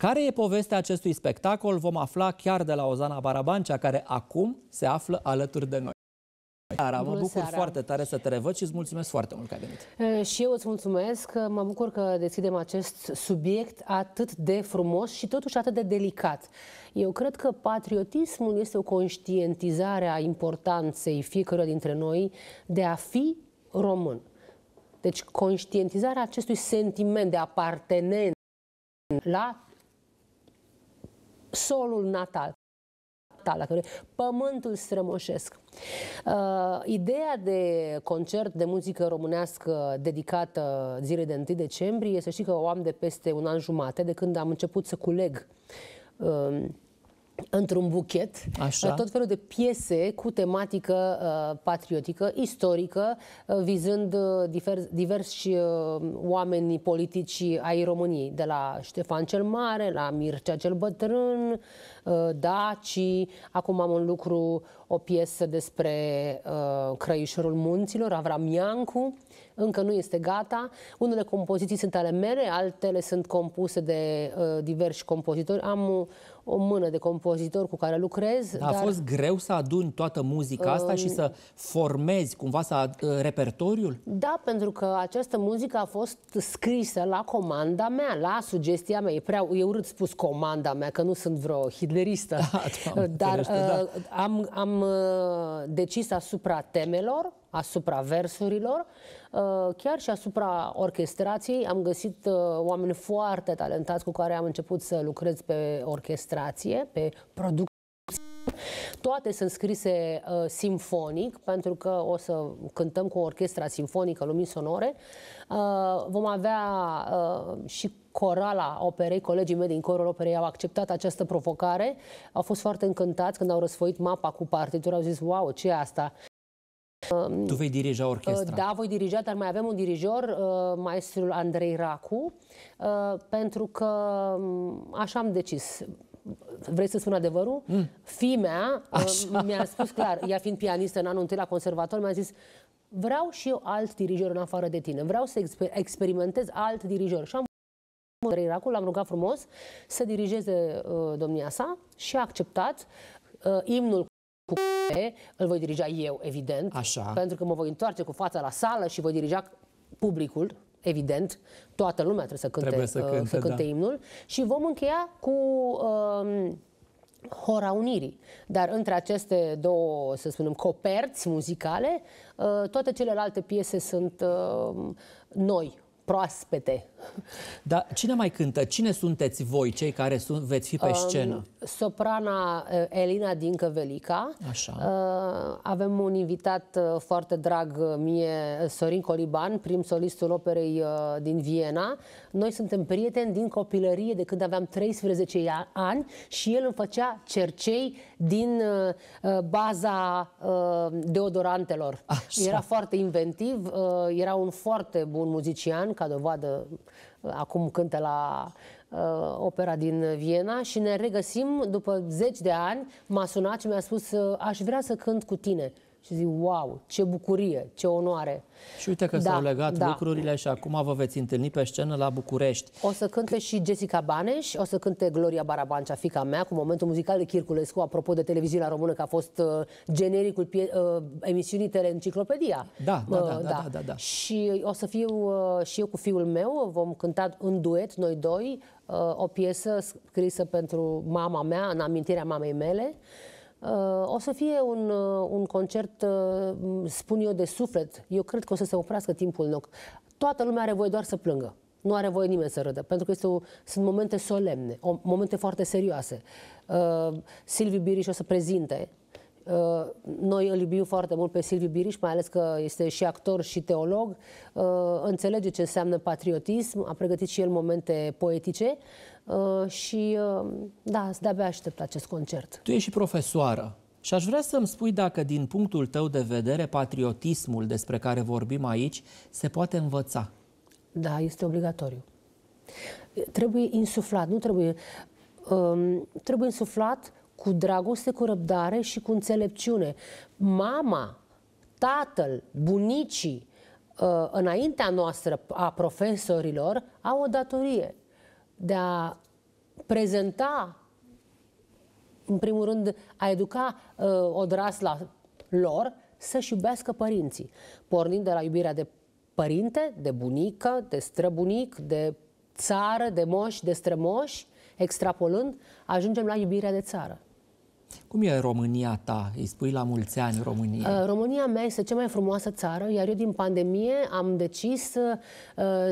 Care e povestea acestui spectacol vom afla chiar de la Ozana Barabancea, care acum se află alături de noi. Ara, mă bucur seara. foarte tare să te revăd și îți mulțumesc foarte mult că ai venit. Și eu îți mulțumesc, mă bucur că deschidem acest subiect atât de frumos și totuși atât de delicat. Eu cred că patriotismul este o conștientizare a importanței fiecăruia dintre noi de a fi român. Deci conștientizarea acestui sentiment de apartenență la solul natal natală, care pământul strămoșesc. Uh, ideea de concert de muzică românească dedicată zilei de 1 decembrie, să știi că o am de peste un an jumate, de când am început să culeg uh, într-un buchet Așa. Uh, tot felul de piese cu tematică uh, patriotică, istorică, uh, vizând uh, diver, diversi uh, oameni politici ai României, de la Ștefan cel Mare, la Mircea cel Bătrân, uh, Daci, acum am un lucru, o piesă despre uh, Crăișorul Munților, Avram Iancu, încă nu este gata. Unele compoziții sunt ale mele, altele sunt compuse de uh, diversi compozitori. Am o, o mână de compozitori cu care lucrez. Da, dar... A fost greu să aduni toată muzica asta uh, și să formezi cumva să, uh, repertoriul? Da, pentru că această muzică a fost scrisă la comanda mea, la sugestia mea. E prea e urât spus comanda mea, că nu sunt vreo hitleristă. Da, da, dar ferește, da. uh, da. am, am uh, decis asupra temelor asupra versurilor, uh, chiar și asupra orchestrației. Am găsit uh, oameni foarte talentați cu care am început să lucrez pe orchestrație, pe producție. Toate sunt scrise uh, simfonic, pentru că o să cântăm cu orchestra simfonică, lumini sonore. Uh, vom avea uh, și corala operei, colegii mei din corul operei au acceptat această provocare, au fost foarte încântați când au răsfoit mapa cu partitura, au zis, wow, ce e asta? Tu vei dirija orchestra. Da, voi dirija, dar mai avem un dirijor, uh, maestrul Andrei Racu, uh, pentru că um, așa am decis vrei să spun adevărul? Mm. Fimea uh, mi-a spus clar, ea fiind pianistă în anul întâi la conservator, mi-a zis vreau și eu alt dirijor în afară de tine, vreau să exper- experimentez alt dirijor. Și am Andrei Racu, l-am rugat frumos să dirigeze uh, domnia sa și a acceptat uh, imnul cu îl voi dirija eu, evident, Așa. pentru că mă voi întoarce cu fața la sală și voi dirija publicul, evident, toată lumea trebuie să cânte, trebuie să cânte, uh, să cânte da. imnul și vom încheia cu Um, Hora Unirii. Dar între aceste două, să spunem, coperți muzicale, uh, toate celelalte piese sunt uh, noi, proaspete Dar cine mai cântă? Cine sunteți voi, cei care sunt, veți fi pe scenă? Um, soprana eh, Elina din Velica. Așa. Uh, avem un invitat eh, foarte drag mie, Sorin Coliban, prim solistul operei uh, din Viena. Noi suntem prieteni din copilărie de când aveam 13 ani și el îmi făcea cercei din uh, baza uh, deodorantelor. Așa. Era foarte inventiv, uh, era un foarte bun muzician, ca dovadă Uh, acum cântă la uh, opera din Viena și ne regăsim după zeci de ani, m-a sunat și mi-a spus uh, aș vrea să cânt cu tine. Și zic, wow, ce bucurie, ce onoare. Și uite că da, s-au legat da. lucrurile și acum vă veți întâlni pe scenă la București. O să cânte și Jessica Baneș, o să cânte Gloria Barabancea, fica mea, cu momentul muzical de Chirculescu, apropo de televiziunea română, că a fost uh, genericul uh, emisiunii Teleenciclopedia. Da, da, uh, da, uh, da, da, da, da, da. Și o să fiu uh, și eu cu fiul meu, vom cânta în duet, noi doi, uh, o piesă scrisă pentru mama mea, în amintirea mamei mele. Uh, Uh, o să fie un, uh, un concert, uh, spun eu, de suflet. Eu cred că o să se oprească timpul noc. Toată lumea are voie doar să plângă. Nu are voie nimeni să râdă, pentru că este o, sunt momente solemne, o, momente foarte serioase. Uh, Silviu Biriș o să prezinte Uh, noi îl iubim foarte mult pe Silviu Biriș, mai ales că este și actor și teolog, uh, înțelege ce înseamnă patriotism, a pregătit și el momente poetice uh, și da, de-abia aștept acest concert. Tu ești și profesoară. Și aș vrea să-mi spui dacă, din punctul tău de vedere, patriotismul despre care vorbim aici se poate învăța. Da, este obligatoriu. Trebuie insuflat, nu trebuie. Um, trebuie insuflat cu dragoste, cu răbdare și cu înțelepciune. Mama, tatăl, bunicii, uh, înaintea noastră a profesorilor, au o datorie de a prezenta, în primul rând, a educa uh, odrasla lor să-și iubească părinții, pornind de la iubirea de părinte, de bunică, de străbunic, de țară, de moși, de strămoși, extrapolând, ajungem la iubirea de țară. Cum e România ta? Îi spui la mulți ani România. Uh, România mea este cea mai frumoasă țară, iar eu din pandemie am decis uh,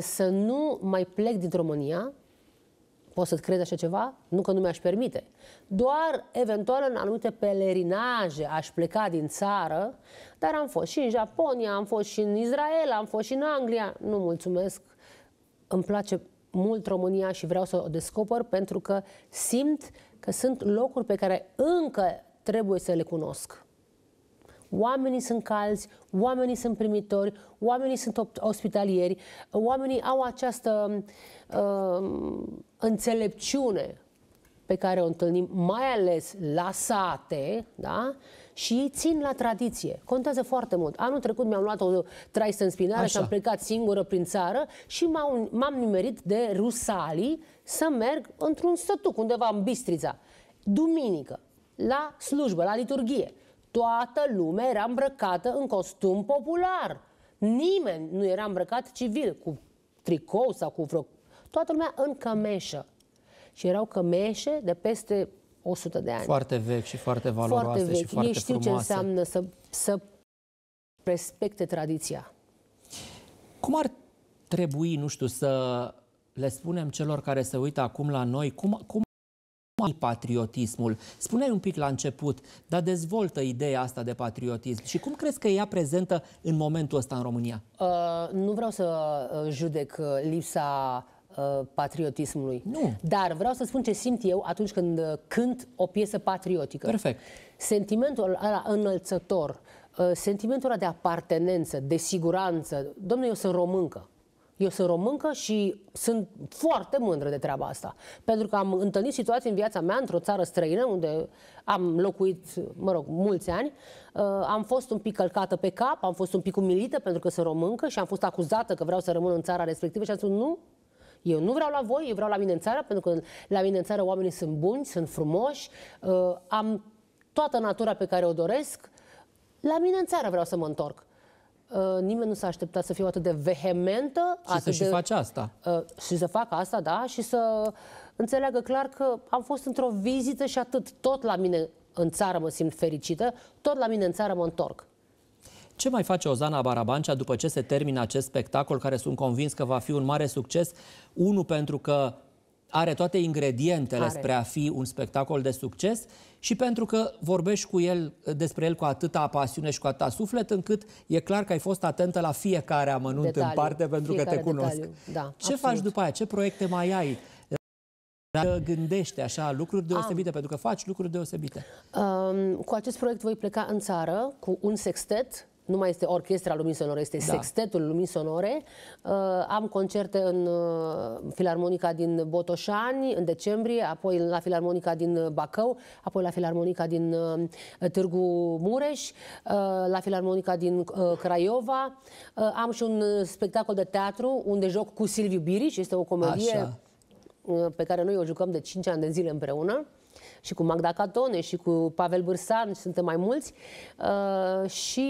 să nu mai plec din România, Poți să-ți crezi așa ceva? Nu că nu mi-aș permite. Doar eventual în anumite pelerinaje aș pleca din țară, dar am fost și în Japonia, am fost și în Israel, am fost și în Anglia. Nu mulțumesc. Îmi place mult România și vreau să o descoper pentru că simt că sunt locuri pe care încă trebuie să le cunosc. Oamenii sunt calzi, oamenii sunt primitori, oamenii sunt ospitalieri, oamenii au această uh, înțelepciune pe care o întâlnim mai ales la sate, da? și țin la tradiție. Contează foarte mult. Anul trecut mi-am luat o traistă în spinare Așa. și am plecat singură prin țară și m-am, nimerit de rusalii să merg într-un sătuc undeva în Bistrița. Duminică, la slujbă, la liturghie. Toată lumea era îmbrăcată în costum popular. Nimeni nu era îmbrăcat civil, cu tricou sau cu vreo... Toată lumea în cămeșă și erau cămeșe de peste 100 de ani. Foarte vechi și foarte valoroase foarte vechi. și foarte Ei știu frumoase. ce înseamnă să, să respecte tradiția. Cum ar trebui, nu știu, să le spunem celor care se uită acum la noi, cum, cum patriotismul? Spuneai un pic la început, dar dezvoltă ideea asta de patriotism și cum crezi că ea prezentă în momentul ăsta în România? Uh, nu vreau să uh, judec uh, lipsa Uh, patriotismului. Nu. Dar vreau să spun ce simt eu atunci când uh, cânt o piesă patriotică. Perfect. Sentimentul ăla înălțător, uh, sentimentul ăla de apartenență, de siguranță. Domnule, eu sunt româncă. Eu sunt româncă și sunt foarte mândră de treaba asta. Pentru că am întâlnit situații în viața mea într-o țară străină unde am locuit, mă rog, mulți ani. Uh, am fost un pic călcată pe cap, am fost un pic umilită pentru că sunt româncă și am fost acuzată că vreau să rămân în țara respectivă și am spus nu, eu nu vreau la voi, eu vreau la mine în țară, pentru că la mine în țară oamenii sunt buni, sunt frumoși, uh, am toată natura pe care o doresc. La mine în țară vreau să mă întorc. Uh, nimeni nu s-a așteptat să fiu atât de vehementă. Și atât să și de, faci asta. Uh, și să fac asta, da, și să înțeleagă clar că am fost într-o vizită și atât. Tot la mine în țară mă simt fericită, tot la mine în țară mă întorc. Ce mai face Ozana Barabancea după ce se termină acest spectacol, care sunt convins că va fi un mare succes? Unu, pentru că are toate ingredientele are. spre a fi un spectacol de succes și pentru că vorbești cu el despre el cu atâta pasiune și cu atâta suflet, încât e clar că ai fost atentă la fiecare amănunt detaliu, în parte pentru că te cunosc. da, Ce absolut. faci după aia? Ce proiecte mai ai? Gândește așa lucruri deosebite, Am. pentru că faci lucruri deosebite. Um, cu acest proiect voi pleca în țară cu un sextet nu mai este orchestra lumini sonore, este da. sextetul lumini sonore. Uh, am concerte în uh, Filarmonica din Botoșani în decembrie, apoi la Filarmonica din Bacău, apoi la Filarmonica din uh, Târgu Mureș, uh, la Filarmonica din uh, Craiova. Uh, am și un uh, spectacol de teatru unde joc cu Silviu Birici, este o comedie Așa. Uh, pe care noi o jucăm de 5 ani de zile împreună și cu Magda Catone și cu Pavel Bârsan, suntem mai mulți uh, și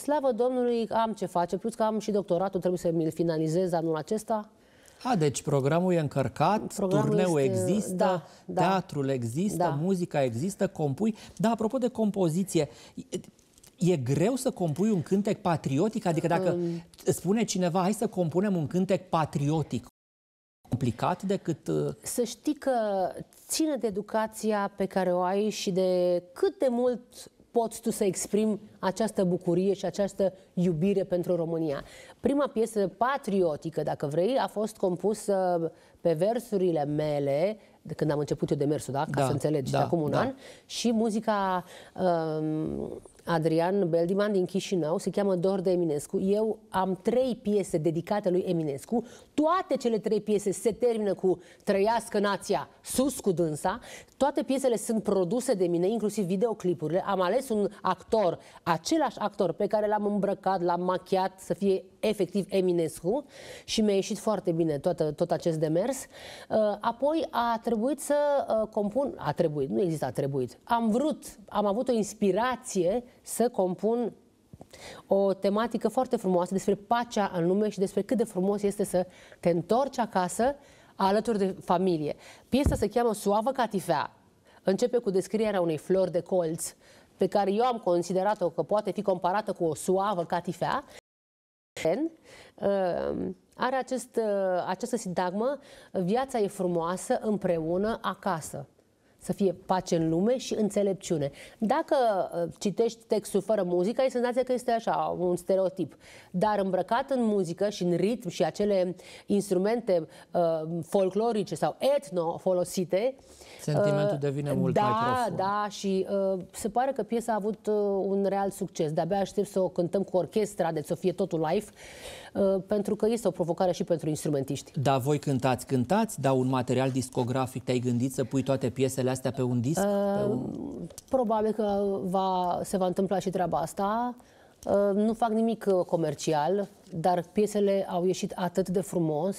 slavă Domnului am ce face, plus că am și doctoratul, trebuie să mi-l finalizez anul acesta. A, deci programul e încărcat, programul turneul este, există, da, da, teatrul există, da. muzica există, compui. Da, apropo de compoziție, e greu să compui un cântec patriotic? Adică dacă um, spune cineva, hai să compunem un cântec patriotic, complicat decât... Uh, să știi că ține de educația pe care o ai și de cât de mult poți tu să exprimi această bucurie și această iubire pentru România. Prima piesă patriotică, dacă vrei, a fost compusă pe versurile mele de când am început eu demersul, da? Ca da, să înțelegi, da, de acum un da. an. Și muzica um, Adrian Beldiman din Chișinău, se cheamă Dor de Eminescu. Eu am trei piese dedicate lui Eminescu. Toate cele trei piese se termină cu Trăiască nația, sus cu dânsa. Toate piesele sunt produse de mine, inclusiv videoclipurile. Am ales un actor, același actor pe care l-am îmbrăcat, l-am machiat să fie efectiv Eminescu și mi-a ieșit foarte bine tot, tot acest demers. Uh, apoi a trebuit să uh, compun, a trebuit, nu există a trebuit, am vrut, am avut o inspirație să compun o tematică foarte frumoasă despre pacea în lume și despre cât de frumos este să te întorci acasă alături de familie. Piesa se cheamă Suavă catifea. Începe cu descrierea unei flori de colț pe care eu am considerat-o că poate fi comparată cu o suavă catifea. Uh, are acest, uh, această sintagmă, viața e frumoasă împreună acasă să fie pace în lume și înțelepciune. Dacă uh, citești textul fără muzică, ai senzația că este așa, un stereotip. Dar îmbrăcat în muzică și în ritm și acele instrumente uh, folclorice sau etno folosite... Sentimentul uh, devine mult da, mai profund. Da, da. și uh, se pare că piesa a avut uh, un real succes. De-abia aștept să o cântăm cu orchestra, de deci să fie totul live. Uh, pentru că este o provocare și pentru instrumentiști. Da, voi cântați, cântați, dar un material discografic, te-ai gândit să pui toate piesele astea pe un disc? Uh, pe un... Probabil că va, se va întâmpla și treaba asta. Uh, nu fac nimic uh, comercial, dar piesele au ieșit atât de frumos,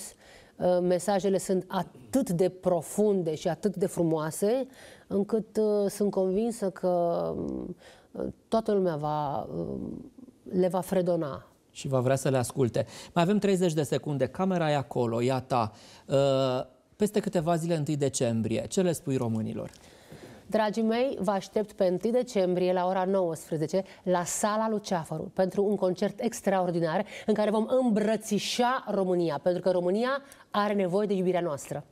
uh, mesajele sunt atât de profunde și atât de frumoase, încât uh, sunt convinsă că uh, toată lumea va, le va fredona și va vrea să le asculte. Mai avem 30 de secunde, camera e acolo, e a ta. Uh, peste câteva zile, 1 decembrie, ce le spui românilor? Dragii mei, vă aștept pe 1 decembrie la ora 19 la Sala Luceafărul pentru un concert extraordinar în care vom îmbrățișa România, pentru că România are nevoie de iubirea noastră.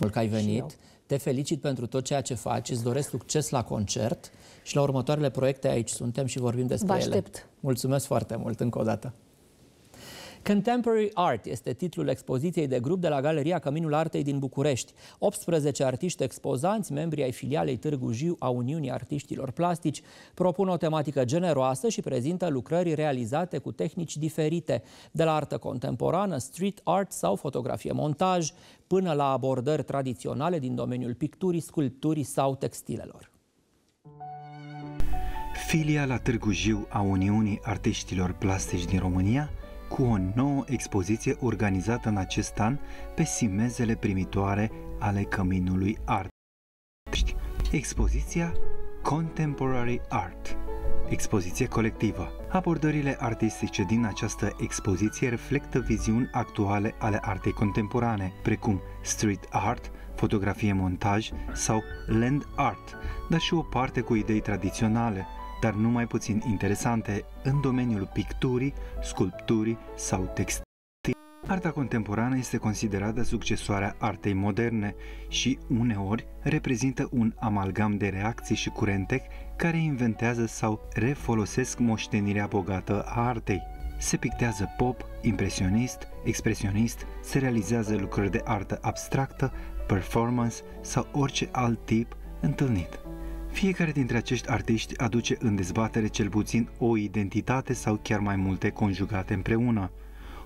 Mulțumesc că ai venit. Te felicit pentru tot ceea ce faci, îți doresc succes la concert și la următoarele proiecte aici suntem și vorbim despre Vă aștept. ele. Mulțumesc foarte mult încă o dată. Contemporary Art este titlul expoziției de grup de la Galeria Căminul Artei din București. 18 artiști expozanți, membri ai filialei Târgu Jiu a Uniunii Artiștilor Plastici, propun o tematică generoasă și prezintă lucrări realizate cu tehnici diferite, de la artă contemporană, street art sau fotografie montaj, până la abordări tradiționale din domeniul picturii, sculpturii sau textilelor. Filia la Târgu Jiu a Uniunii Artiștilor Plastici din România – cu o nouă expoziție organizată în acest an pe simezele primitoare ale căminului art. Expoziția Contemporary Art Expoziție colectivă Abordările artistice din această expoziție reflectă viziuni actuale ale artei contemporane, precum street art, fotografie montaj sau land art, dar și o parte cu idei tradiționale, dar nu mai puțin interesante în domeniul picturii, sculpturii sau textilei. Arta contemporană este considerată succesoarea artei moderne și uneori reprezintă un amalgam de reacții și curente care inventează sau refolosesc moștenirea bogată a artei. Se pictează pop, impresionist, expresionist, se realizează lucrări de artă abstractă, performance sau orice alt tip întâlnit. Fiecare dintre acești artiști aduce în dezbatere cel puțin o identitate sau chiar mai multe conjugate împreună.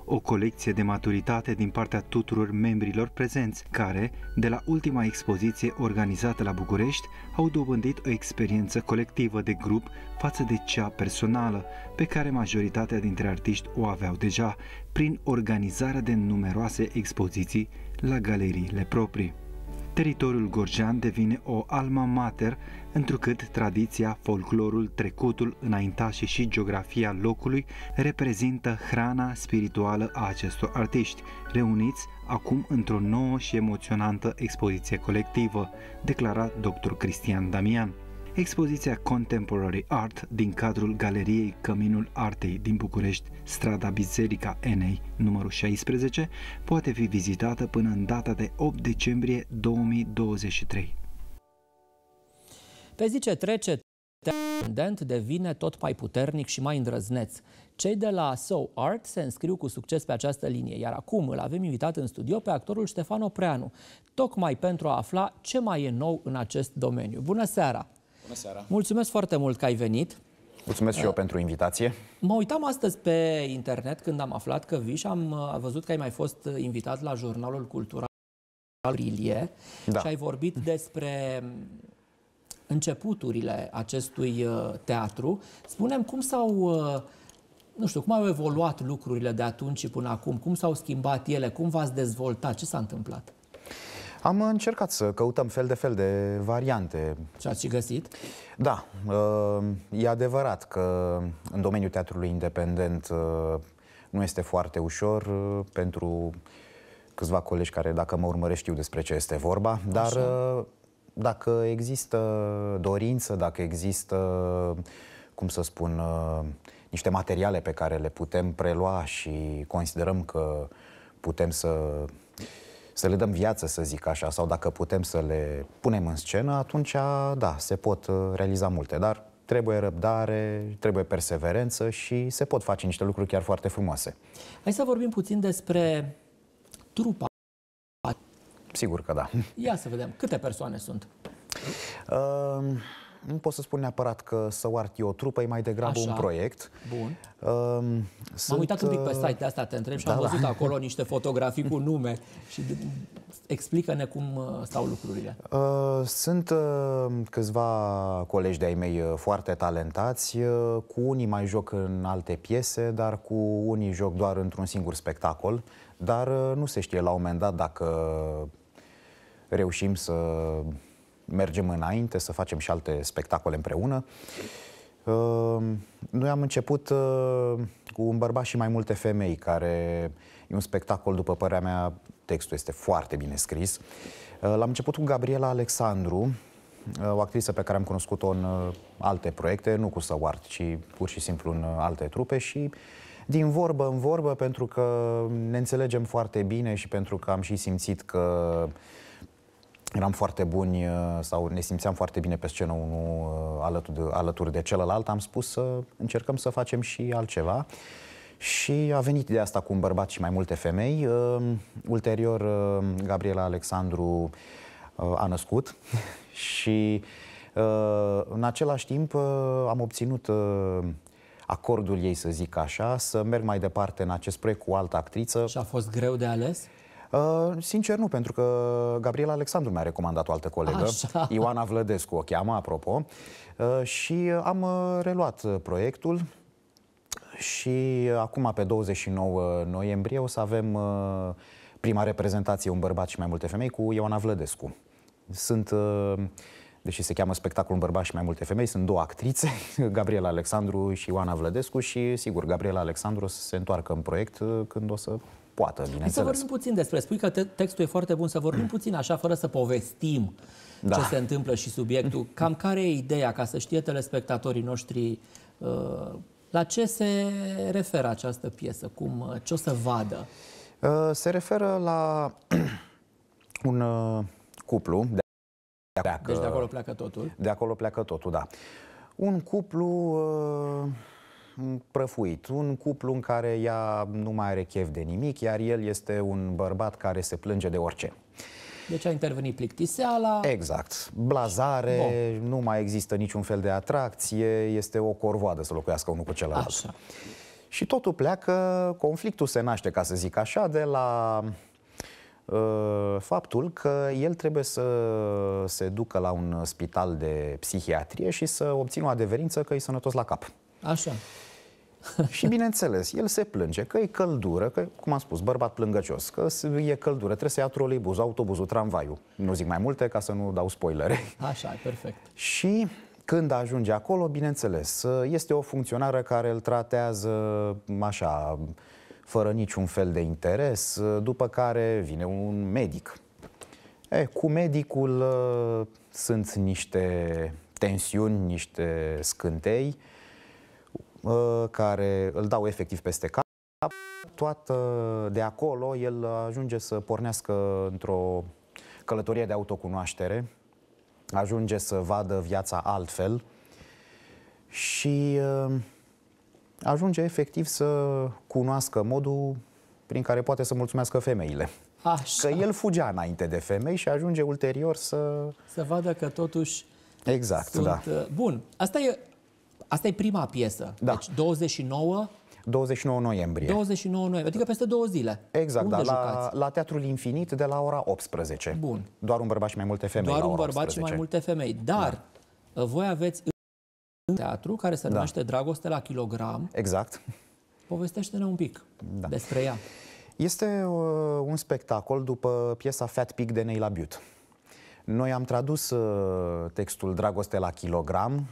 O colecție de maturitate din partea tuturor membrilor prezenți, care, de la ultima expoziție organizată la București, au dobândit o experiență colectivă de grup față de cea personală, pe care majoritatea dintre artiști o aveau deja, prin organizarea de numeroase expoziții la galeriile proprii. Teritoriul gorjean devine o alma mater întrucât tradiția, folclorul, trecutul, înaintașii și geografia locului reprezintă hrana spirituală a acestor artiști, reuniți acum într-o nouă și emoționantă expoziție colectivă, declara dr. Cristian Damian. Expoziția Contemporary Art din cadrul Galeriei Căminul Artei din București, strada Biserica Enei, numărul 16, poate fi vizitată până în data de 8 decembrie 2023. Pe zi ce trece, Tendent devine tot mai puternic și mai îndrăzneț. Cei de la So Art se înscriu cu succes pe această linie, iar acum îl avem invitat în studio pe actorul Ștefan Opreanu, tocmai pentru a afla ce mai e nou în acest domeniu. Bună seara! Bună seara! Mulțumesc foarte mult că ai venit! Mulțumesc și eu uh, pentru invitație. Mă uitam astăzi pe internet când am aflat că vii și am uh, văzut că ai mai fost uh, invitat la Jurnalul Cultural aprilie da. și ai vorbit despre um, începuturile acestui uh, teatru, spunem cum s-au uh, nu știu, cum au evoluat lucrurile de atunci și până acum? Cum s-au schimbat ele? Cum v-ați dezvoltat? Ce s-a întâmplat? Am încercat să căutăm fel de fel de variante. Și ați și găsit? Da. Uh, e adevărat că în domeniul teatrului independent nu este foarte ușor pentru câțiva colegi care, dacă mă urmărești știu despre ce este vorba, dar dacă există dorință, dacă există, cum să spun, uh, niște materiale pe care le putem prelua și considerăm că putem să, să le dăm viață, să zic așa, sau dacă putem să le punem în scenă, atunci, da, se pot uh, realiza multe, dar trebuie răbdare, trebuie perseverență și se pot face niște lucruri chiar foarte frumoase. Hai să vorbim puțin despre trupa Sigur că da. Ia să vedem. Câte persoane sunt? Uh, nu pot să spun neapărat că Săuart e o trupă, e mai degrabă Așa. un proiect. Bun. Uh, M-am uitat un pic pe uh, site-ul asta, te întreb și da, am da. văzut da. acolo niște fotografii cu nume și explică-ne cum uh, stau lucrurile. Uh, sunt uh, câțiva colegi de-ai mei uh, foarte talentați, cu unii mai joc în alte piese, dar cu unii joc doar într-un singur spectacol, dar nu se știe la un moment dat dacă reușim să mergem înainte, să facem și alte spectacole împreună. Ehm, noi am început ehm, cu un bărbat și mai multe femei, care e un spectacol, după părerea mea, textul este foarte bine scris. Ehm, l-am început cu Gabriela Alexandru, o actriță pe care am cunoscut-o în alte proiecte, nu cu Sawart, ci pur și simplu în alte trupe și din vorbă în vorbă, pentru că ne înțelegem foarte bine și pentru că am și simțit că uh, eram foarte buni uh, sau ne simțeam foarte bine pe scenă unul uh, alături de, alături de celălalt, am spus să încercăm să facem și altceva. Și a venit de asta cu un bărbat și mai multe femei. Uh, ulterior, Gabriela Alexandru a născut și în același timp am obținut acordul ei, să zic așa, să merg mai departe în acest proiect cu o altă actriță. Și a fost greu de ales? Uh, sincer, nu, pentru că Gabriela Alexandru mi-a recomandat o altă colegă, Așa. Ioana Vlădescu o cheamă, apropo, uh, și am uh, reluat proiectul și acum, pe 29 noiembrie, o să avem prima reprezentație, un bărbat și mai multe femei, cu Ioana Vlădescu. Sunt... deși se cheamă spectacol un bărbat și mai multe femei, sunt două actrițe, Gabriela Alexandru și Ioana Vlădescu și, sigur, Gabriela Alexandru o să se întoarcă în proiect când o să poată, bineînțeles. Să vorbim puțin despre, spui că te- textul e foarte bun, să vorbim mm. puțin așa, fără să povestim da. ce se întâmplă și subiectul. Cam care e ideea, ca să știe telespectatorii noștri uh, la ce se referă această piesă, cum, uh, ce o să vadă? Uh, se referă la un cuplu de Deci de acolo pleacă totul? De acolo pleacă totul, da. Un cuplu prăfuit. Un cuplu în care ea nu mai are chef de nimic, iar el este un bărbat care se plânge de orice. Deci a intervenit plictiseala. Exact. Blazare, bon. nu mai există niciun fel de atracție, este o corvoadă să locuiască unul cu celălalt. Așa. Și totul pleacă, conflictul se naște, ca să zic așa, de la uh, faptul că el trebuie să se ducă la un spital de psihiatrie și să obțină o adeverință că e sănătos la cap. Așa. și bineînțeles, el se plânge că e căldură, că, cum am spus, bărbat plângăcios, că e căldură, trebuie să ia troleibuzul, autobuzul, tramvaiul. Nu zic mai multe ca să nu dau spoilere. Așa, perfect. și când ajunge acolo, bineînțeles, este o funcționară care îl tratează așa, fără niciun fel de interes, după care vine un medic. E, cu medicul ă, sunt niște tensiuni, niște scântei, Uh, care îl dau efectiv peste cap. Toată de acolo el ajunge să pornească într-o călătorie de autocunoaștere, ajunge să vadă viața altfel și uh, ajunge efectiv să cunoască modul prin care poate să mulțumească femeile. Așa. Că el fugea înainte de femei și ajunge ulterior să... Să vadă că totuși Exact, sunt... da. Uh, bun, asta e Asta e prima piesă. Da. Deci 29 29 noiembrie. 29 noiembrie, adică peste două zile. Exact, da, la, la Teatrul Infinit de la ora 18. Bun. Doar un bărbat și mai multe femei. Doar un bărbat 18. și mai multe femei. Dar da. voi aveți un teatru care se da. numește da. Dragoste la kilogram. Exact. Povestește-ne un pic da. despre ea. Este uh, un spectacol după piesa Fat Pig de Neila Butte. Noi am tradus uh, textul Dragoste la kilogram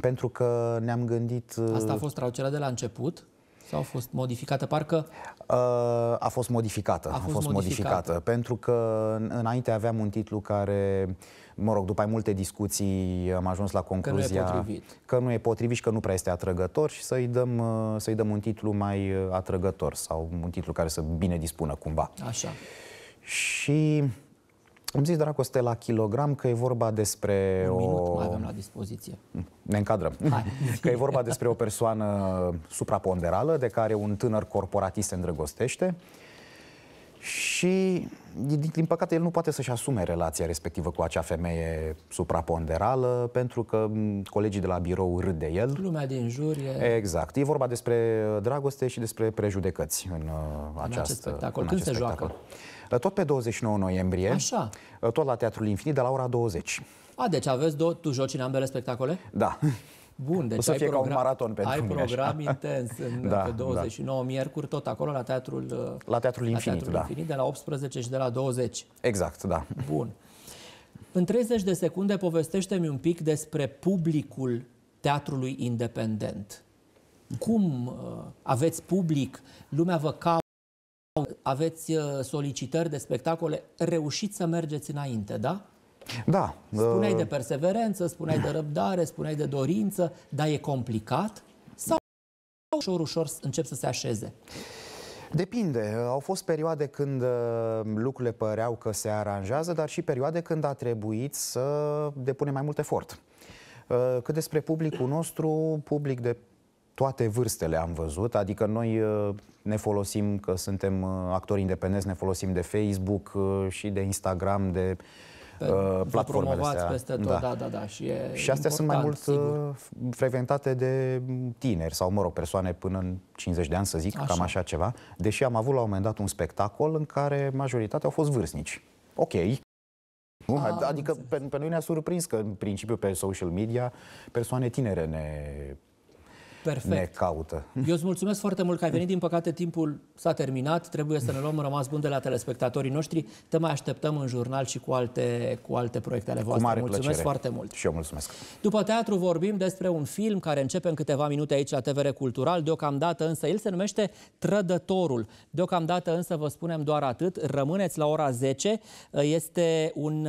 pentru că ne-am gândit... Uh, Asta a fost traducerea de la început? Sau a fost modificată? Parcă... Uh, a fost modificată. A fost, a fost modificată. modificată. Pentru că înainte aveam un titlu care, mă rog, după mai multe discuții am ajuns la concluzia... Că nu e potrivit. Că nu e potrivit și că nu prea este atrăgător și să-i dăm, uh, să-i dăm un titlu mai atrăgător sau un titlu care să bine dispună cumva. Așa. Și am zis, dragoste, la kilogram că e vorba despre Un o... minut mai avem la dispoziție. Ne încadrăm. Hai. Că e vorba despre o persoană supraponderală de care un tânăr corporatist se îndrăgostește și, din, din păcate, el nu poate să-și asume relația respectivă cu acea femeie supraponderală pentru că colegii de la birou râd de el. Lumea din jur e... Exact. E vorba despre dragoste și despre prejudecăți în, uh, în această, acest spectacol. Când se spectacol. joacă? Tot pe 29 noiembrie, Așa. Uh, tot la Teatrul Infinit, de la ora 20. A, deci aveți două, tu joci în ambele spectacole? Da. Bun, deci o să ai fie program, ca un maraton pentru ai mine, program așa. intens în, da, pe 29 da. miercuri, tot acolo la Teatrul, uh, la teatrul, infinit, la teatrul da. infinit, de la 18 și de la 20. Exact, da. Bun. În 30 de secunde povestește-mi un pic despre publicul teatrului independent. Cum uh, aveți public? Lumea vă caută? aveți uh, solicitări de spectacole, reușiți să mergeți înainte, da? Da. Spuneai uh, de perseverență, spuneai de răbdare, spuneai de dorință, dar e complicat? Sau ușor, ușor încep să se așeze? Depinde. Au fost perioade când uh, lucrurile păreau că se aranjează, dar și perioade când a trebuit să depunem mai mult efort. Cât despre publicul nostru, public de toate vârstele am văzut, adică noi uh, ne folosim, că suntem uh, actori independenți, ne folosim de Facebook uh, și de Instagram, de pe, da, platformele astea. peste tot, da, da, da. da. Și, e și astea sunt mai mult sigur. frecventate de tineri sau, mă rog, persoane până în 50 de ani, să zic, așa. cam așa ceva. Deși am avut la un moment dat un spectacol în care majoritatea au fost vârstnici. Ok, nu? A, ah, adică pe, pe noi ne-a surprins că, în principiu, pe social media, persoane tinere ne Perfect. ne caută. Eu îți mulțumesc foarte mult că ai venit. Din păcate, timpul s-a terminat. Trebuie să ne luăm rămas bun de la telespectatorii noștri. Te mai așteptăm în jurnal și cu alte, cu alte proiecte ale voastre. Cu mare mulțumesc plăcere. foarte mult. Și eu mulțumesc. După teatru vorbim despre un film care începe în câteva minute aici la TVR Cultural. Deocamdată însă el se numește Trădătorul. Deocamdată însă vă spunem doar atât. Rămâneți la ora 10. Este un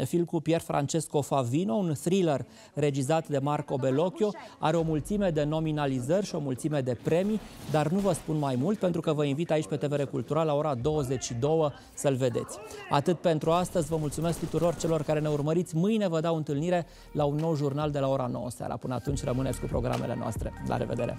uh, film cu Pier Francesco Favino, un thriller regizat de Marco Bellocchio. Are o mulțime de nominalizări și o mulțime de premii, dar nu vă spun mai mult pentru că vă invit aici pe TVR Cultural la ora 22 să-l vedeți. Atât pentru astăzi, vă mulțumesc tuturor celor care ne urmăriți. Mâine vă dau întâlnire la un nou jurnal de la ora 9 seara. Până atunci rămâneți cu programele noastre. La revedere!